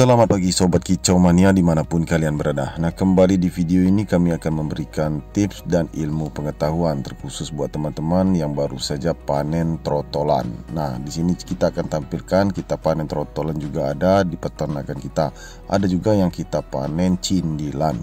Selamat pagi Sobat Kicau Mania dimanapun kalian berada Nah kembali di video ini kami akan memberikan tips dan ilmu pengetahuan Terkhusus buat teman-teman yang baru saja panen trotolan Nah di sini kita akan tampilkan kita panen trotolan juga ada di peternakan kita Ada juga yang kita panen cindilan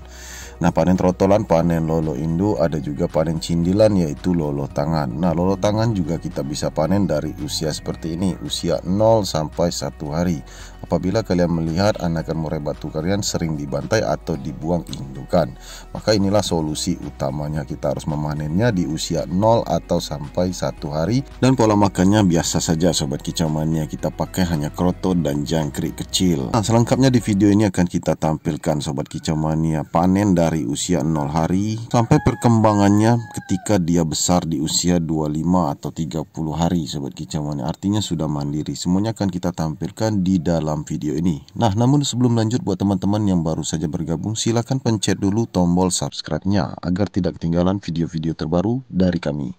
Nah panen trotolan, panen lolo induk, ada juga panen cindilan yaitu lolo tangan Nah lolo tangan juga kita bisa panen dari usia seperti ini Usia 0 sampai 1 hari Apabila kalian melihat melihat anakan murai batu kalian sering dibantai atau dibuang indukan. Maka inilah solusi utamanya kita harus memanennya di usia 0 atau sampai satu hari dan pola makannya biasa saja sobat kicau kita pakai hanya kroto dan jangkrik kecil. Nah, selengkapnya di video ini akan kita tampilkan sobat kicau panen dari usia 0 hari sampai perkembangannya ketika dia besar di usia 25 atau 30 hari sobat kicau Artinya sudah mandiri. Semuanya akan kita tampilkan di dalam video ini. Nah, namun sebelum lanjut buat teman-teman yang baru saja bergabung, silakan pencet dulu tombol subscribe-nya agar tidak ketinggalan video-video terbaru dari kami.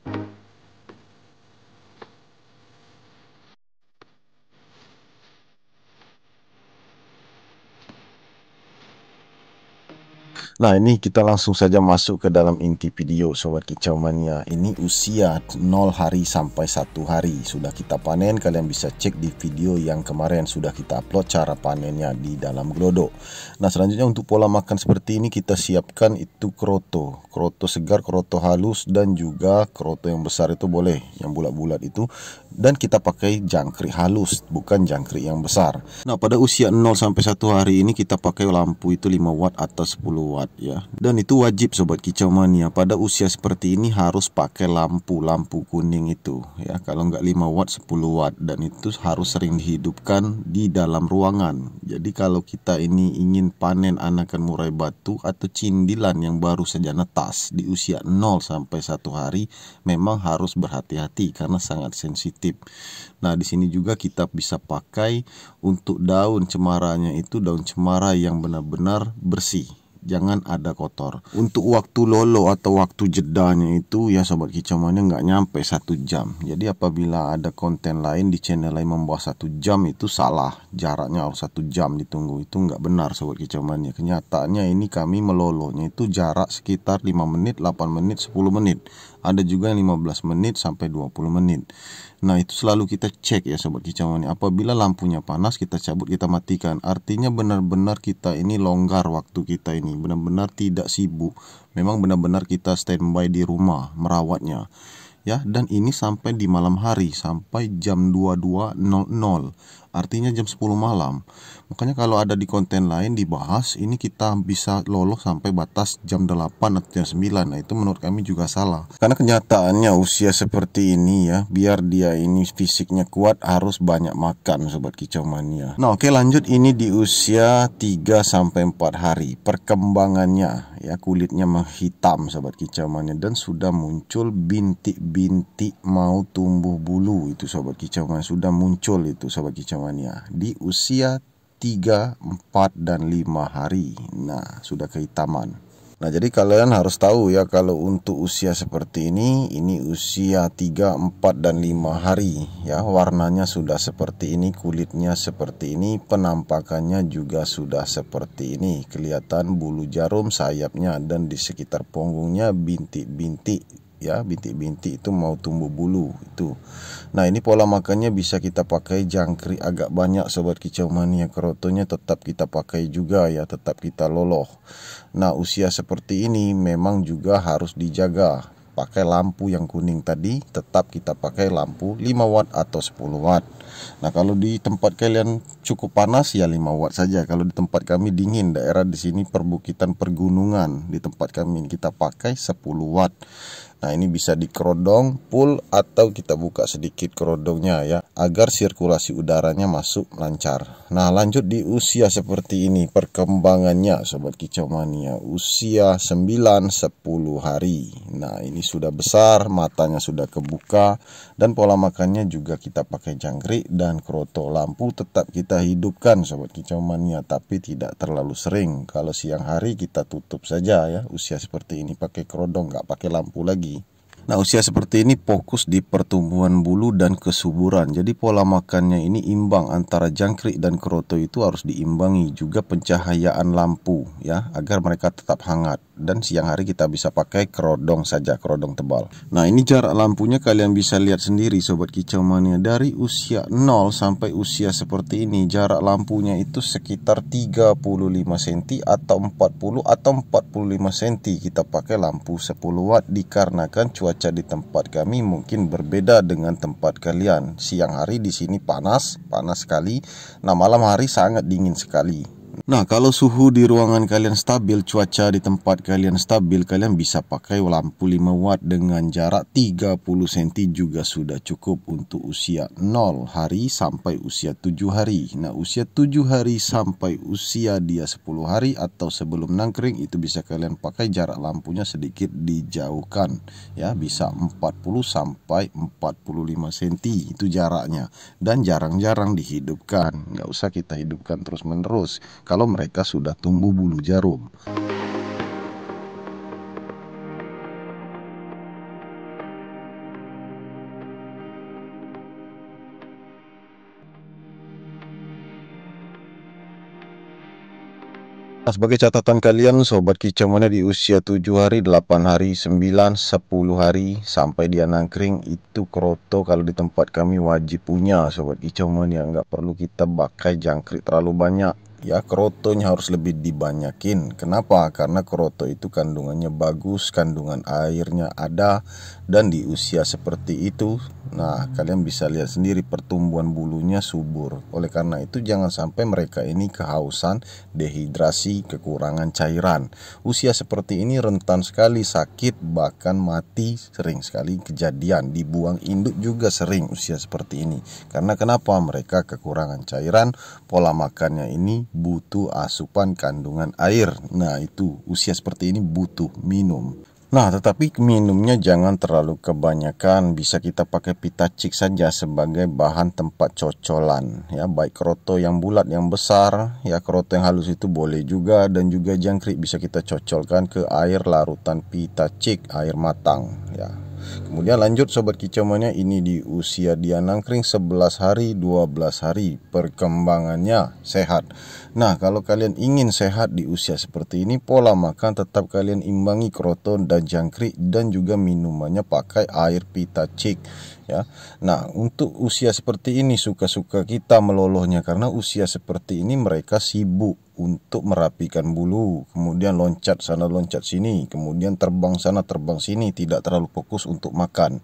Nah ini kita langsung saja masuk ke dalam inti video Sobat Kicau Mania Ini usia 0 hari sampai 1 hari Sudah kita panen kalian bisa cek di video yang kemarin sudah kita upload cara panennya di dalam glodo Nah selanjutnya untuk pola makan seperti ini kita siapkan itu kroto Kroto segar, kroto halus dan juga kroto yang besar itu boleh Yang bulat-bulat itu Dan kita pakai jangkrik halus bukan jangkrik yang besar Nah pada usia 0 sampai 1 hari ini kita pakai lampu itu 5 watt atau 10 watt banget ya. Dan itu wajib sobat kicau mania. Pada usia seperti ini harus pakai lampu lampu kuning itu ya. Kalau nggak 5 watt 10 watt dan itu harus sering dihidupkan di dalam ruangan. Jadi kalau kita ini ingin panen anakan murai batu atau cindilan yang baru saja netas di usia 0 sampai 1 hari memang harus berhati-hati karena sangat sensitif. Nah, di sini juga kita bisa pakai untuk daun cemaranya itu daun cemara yang benar-benar bersih jangan ada kotor. Untuk waktu lolo atau waktu jedanya itu ya sobat kicauannya nggak nyampe satu jam. Jadi apabila ada konten lain di channel lain membawa satu jam itu salah. Jaraknya harus satu jam ditunggu itu nggak benar sobat kicauannya. Kenyataannya ini kami melolonya itu jarak sekitar 5 menit, 8 menit, 10 menit. Ada juga yang 15 menit sampai 20 menit. Nah itu selalu kita cek ya sobat kicauannya. Apabila lampunya panas kita cabut kita matikan. Artinya benar-benar kita ini longgar waktu kita ini ini benar-benar tidak sibuk, memang benar-benar kita standby di rumah merawatnya. Ya, dan ini sampai di malam hari sampai jam 22.00 artinya jam 10 malam. Makanya kalau ada di konten lain dibahas, ini kita bisa lolos sampai batas jam 8 atau jam 9. Nah, itu menurut kami juga salah. Karena kenyataannya usia seperti ini ya, biar dia ini fisiknya kuat harus banyak makan sobat kicau mania. Nah, oke lanjut ini di usia 3 sampai 4 hari. Perkembangannya ya kulitnya menghitam sobat kicau mania dan sudah muncul bintik-bintik mau tumbuh bulu itu sobat kicau mania sudah muncul itu sobat kicau kawannya di usia 3, 4 dan 5 hari. Nah, sudah kehitaman. Nah, jadi kalian harus tahu ya kalau untuk usia seperti ini, ini usia 3, 4 dan 5 hari ya. Warnanya sudah seperti ini, kulitnya seperti ini, penampakannya juga sudah seperti ini. Kelihatan bulu jarum sayapnya dan di sekitar punggungnya bintik-bintik ya bintik-bintik itu mau tumbuh bulu itu. Nah ini pola makannya bisa kita pakai jangkrik agak banyak sobat kicau mania kerotonya tetap kita pakai juga ya tetap kita loloh. Nah usia seperti ini memang juga harus dijaga pakai lampu yang kuning tadi tetap kita pakai lampu 5 watt atau 10 watt nah kalau di tempat kalian cukup panas ya 5 watt saja kalau di tempat kami dingin daerah di sini perbukitan pergunungan di tempat kami kita pakai 10 watt Nah ini bisa dikerodong, pull atau kita buka sedikit kerodongnya ya agar sirkulasi udaranya masuk lancar. Nah lanjut di usia seperti ini perkembangannya sobat kicau mania usia 9-10 hari. Nah ini sudah besar, matanya sudah kebuka dan pola makannya juga kita pakai jangkrik dan kroto lampu tetap kita hidupkan sobat kicau mania tapi tidak terlalu sering. Kalau siang hari kita tutup saja ya usia seperti ini pakai kerodong nggak pakai lampu lagi Nah usia seperti ini fokus di pertumbuhan bulu dan kesuburan. Jadi pola makannya ini imbang antara jangkrik dan keroto itu harus diimbangi juga pencahayaan lampu ya agar mereka tetap hangat dan siang hari kita bisa pakai kerodong saja kerodong tebal. Nah ini jarak lampunya kalian bisa lihat sendiri sobat kicau mania dari usia 0 sampai usia seperti ini jarak lampunya itu sekitar 35 cm atau 40 atau 45 cm kita pakai lampu 10 watt dikarenakan cuaca cuaca di tempat kami mungkin berbeda dengan tempat kalian. Siang hari di sini panas, panas sekali. Nah, malam hari sangat dingin sekali. Nah, kalau suhu di ruangan kalian stabil, cuaca di tempat kalian stabil, kalian bisa pakai lampu 5 watt dengan jarak 30 cm juga sudah cukup untuk usia 0 hari sampai usia 7 hari. Nah, usia 7 hari sampai usia dia 10 hari atau sebelum nangkring itu bisa kalian pakai jarak lampunya sedikit dijauhkan ya, bisa 40 sampai 45 cm itu jaraknya dan jarang-jarang dihidupkan. nggak usah kita hidupkan terus-menerus kalau mereka sudah tumbuh bulu jarum. sebagai catatan kalian, sobat kicau di usia 7 hari, 8 hari, 9, 10 hari sampai dia nangkring itu kroto kalau di tempat kami wajib punya sobat kicau mania. Nggak perlu kita pakai jangkrik terlalu banyak ya kerotonya harus lebih dibanyakin. Kenapa? Karena keroto itu kandungannya bagus, kandungan airnya ada dan di usia seperti itu, nah kalian bisa lihat sendiri pertumbuhan bulunya subur. Oleh karena itu jangan sampai mereka ini kehausan, dehidrasi, kekurangan cairan. Usia seperti ini rentan sekali sakit bahkan mati sering sekali kejadian. Dibuang induk juga sering usia seperti ini. Karena kenapa? Mereka kekurangan cairan, pola makannya ini butuh asupan kandungan air. Nah, itu usia seperti ini butuh minum. Nah, tetapi minumnya jangan terlalu kebanyakan. Bisa kita pakai pita cik saja sebagai bahan tempat cocolan. Ya, baik kroto yang bulat yang besar, ya kroto yang halus itu boleh juga dan juga jangkrik bisa kita cocolkan ke air larutan pita cik, air matang, ya. Kemudian lanjut sobat kicauannya ini di usia dia nangkring 11 hari 12 hari perkembangannya sehat. Nah, kalau kalian ingin sehat di usia seperti ini pola makan tetap kalian imbangi kroton dan jangkrik dan juga minumannya pakai air pita cik ya. Nah, untuk usia seperti ini suka-suka kita melolohnya karena usia seperti ini mereka sibuk untuk merapikan bulu, kemudian loncat sana loncat sini, kemudian terbang sana terbang sini, tidak terlalu fokus untuk makan.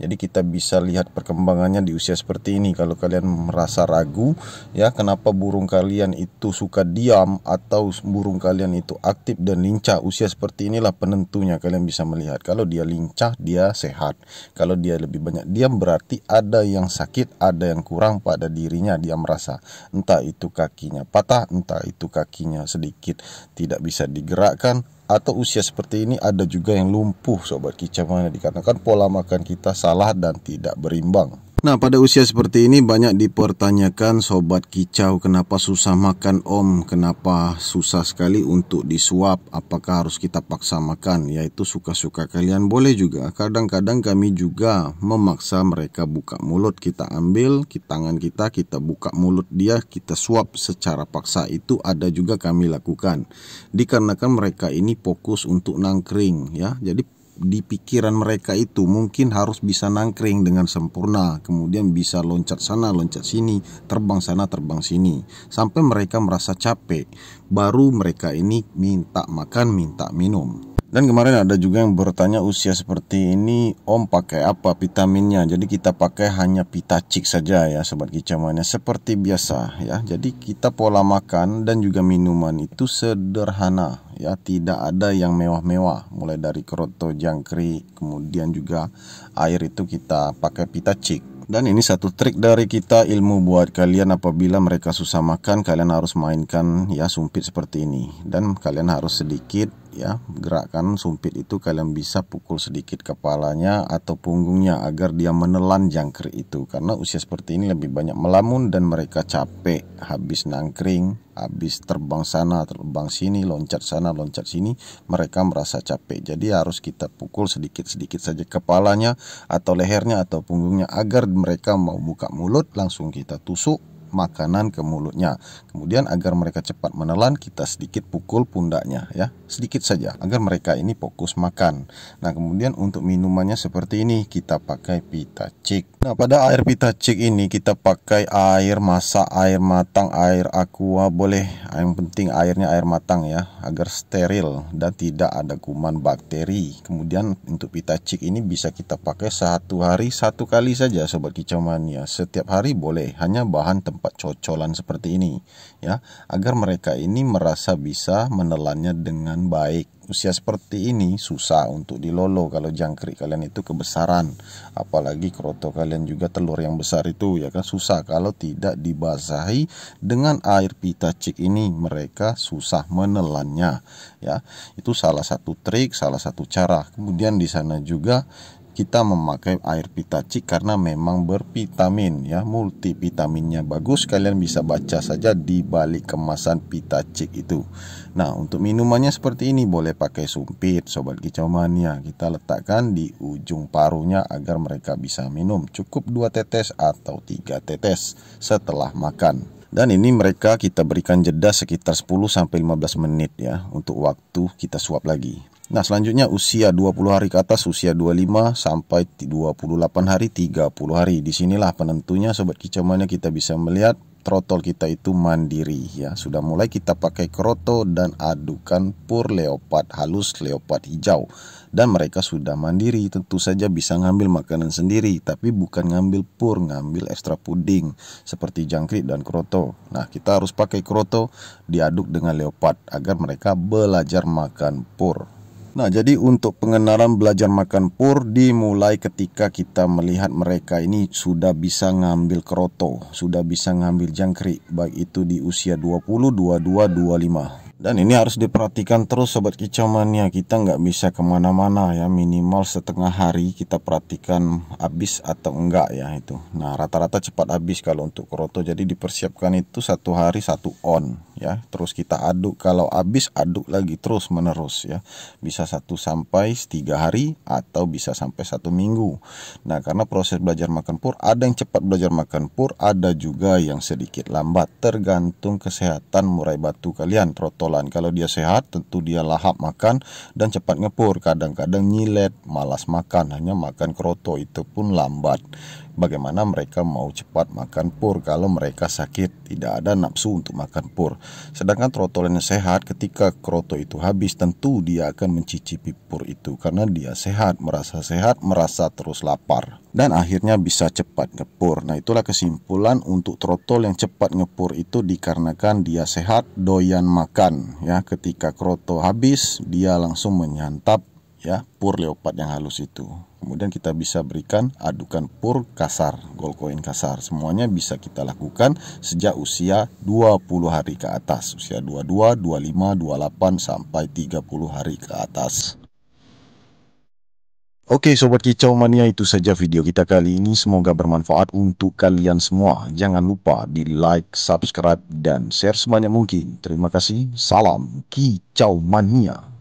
Jadi kita bisa lihat perkembangannya di usia seperti ini. Kalau kalian merasa ragu, ya kenapa burung kalian itu suka diam atau burung kalian itu aktif dan lincah. Usia seperti inilah penentunya kalian bisa melihat. Kalau dia lincah, dia sehat. Kalau dia lebih banyak diam berarti ada yang sakit, ada yang kurang pada dirinya dia merasa. Entah itu kakinya patah, entah itu satu kakinya sedikit tidak bisa digerakkan atau usia seperti ini ada juga yang lumpuh sobat kicau dikarenakan pola makan kita salah dan tidak berimbang Nah, pada usia seperti ini banyak dipertanyakan sobat kicau kenapa susah makan om, kenapa susah sekali untuk disuap, apakah harus kita paksa makan, yaitu suka-suka kalian boleh juga. Kadang-kadang kami juga memaksa mereka buka mulut, kita ambil kita tangan kita, kita buka mulut dia, kita suap secara paksa itu ada juga kami lakukan. Dikarenakan mereka ini fokus untuk nangkring ya. Jadi di pikiran mereka itu mungkin harus bisa nangkring dengan sempurna, kemudian bisa loncat sana, loncat sini, terbang sana, terbang sini, sampai mereka merasa capek, baru mereka ini minta makan, minta minum. Dan kemarin ada juga yang bertanya usia seperti ini om pakai apa vitaminnya Jadi kita pakai hanya pita cik saja ya sobat kicamannya Seperti biasa ya Jadi kita pola makan dan juga minuman itu sederhana ya Tidak ada yang mewah-mewah Mulai dari keroto jangkri, kemudian juga air itu kita pakai pita cik dan ini satu trik dari kita ilmu buat kalian apabila mereka susah makan kalian harus mainkan ya sumpit seperti ini dan kalian harus sedikit ya gerakan sumpit itu kalian bisa pukul sedikit kepalanya atau punggungnya agar dia menelan jangkrik itu karena usia seperti ini lebih banyak melamun dan mereka capek habis nangkring habis terbang sana terbang sini loncat sana loncat sini mereka merasa capek jadi harus kita pukul sedikit-sedikit saja kepalanya atau lehernya atau punggungnya agar mereka mau buka mulut langsung kita tusuk makanan ke mulutnya. Kemudian agar mereka cepat menelan, kita sedikit pukul pundaknya ya, sedikit saja agar mereka ini fokus makan. Nah, kemudian untuk minumannya seperti ini, kita pakai pita cik. Nah, pada air pita cik ini kita pakai air masak, air matang, air aqua boleh. Yang penting airnya air matang ya, agar steril dan tidak ada kuman bakteri. Kemudian untuk pita cik ini bisa kita pakai satu hari satu kali saja sobat kicau mania. Setiap hari boleh, hanya bahan tempat dapat cocolan seperti ini ya agar mereka ini merasa bisa menelannya dengan baik usia seperti ini susah untuk dilolo kalau jangkrik kalian itu kebesaran apalagi kroto kalian juga telur yang besar itu ya kan susah kalau tidak dibasahi dengan air pita cik ini mereka susah menelannya ya itu salah satu trik salah satu cara kemudian di sana juga kita memakai air pitaci karena memang bervitamin ya multivitaminnya bagus kalian bisa baca saja di balik kemasan pitaci itu nah untuk minumannya seperti ini boleh pakai sumpit sobat kicau mania. kita letakkan di ujung parunya agar mereka bisa minum cukup 2 tetes atau 3 tetes setelah makan dan ini mereka kita berikan jeda sekitar 10 sampai 15 menit ya untuk waktu kita suap lagi Nah selanjutnya usia 20 hari ke atas usia 25 sampai 28 hari 30 hari disinilah penentunya sobat kicamannya kita bisa melihat trotol kita itu mandiri ya sudah mulai kita pakai kroto dan adukan pur leopard halus leopard hijau dan mereka sudah mandiri tentu saja bisa ngambil makanan sendiri tapi bukan ngambil pur ngambil ekstra puding seperti jangkrik dan kroto nah kita harus pakai kroto diaduk dengan leopard agar mereka belajar makan pur Nah, jadi untuk pengenalan belajar makan pur dimulai ketika kita melihat mereka ini sudah bisa ngambil keroto, sudah bisa ngambil jangkrik, baik itu di usia 20, 22, 25. Dan ini harus diperhatikan terus sobat kicamania kita nggak bisa kemana-mana ya, minimal setengah hari kita perhatikan habis atau enggak ya itu. Nah, rata-rata cepat habis kalau untuk keroto, jadi dipersiapkan itu satu hari satu on ya terus kita aduk kalau habis aduk lagi terus menerus ya bisa satu sampai tiga hari atau bisa sampai satu minggu nah karena proses belajar makan pur ada yang cepat belajar makan pur ada juga yang sedikit lambat tergantung kesehatan murai batu kalian trotolan kalau dia sehat tentu dia lahap makan dan cepat ngepur kadang-kadang nyilet malas makan hanya makan kroto itu pun lambat Bagaimana mereka mau cepat makan pur kalau mereka sakit, tidak ada nafsu untuk makan pur. Sedangkan trotol yang sehat ketika kroto itu habis tentu dia akan mencicipi pur itu karena dia sehat, merasa sehat, merasa terus lapar. Dan akhirnya bisa cepat ngepur. Nah itulah kesimpulan untuk trotol yang cepat ngepur itu dikarenakan dia sehat, doyan makan. Ya ketika kroto habis dia langsung menyantap ya pur leopard yang halus itu. Kemudian kita bisa berikan adukan pur kasar, gold coin kasar. Semuanya bisa kita lakukan sejak usia 20 hari ke atas. Usia 22, 25, 28 sampai 30 hari ke atas. Oke okay, Sobat Kicau Mania itu saja video kita kali ini semoga bermanfaat untuk kalian semua. Jangan lupa di like, subscribe, dan share sebanyak mungkin. Terima kasih. Salam Kicau Mania.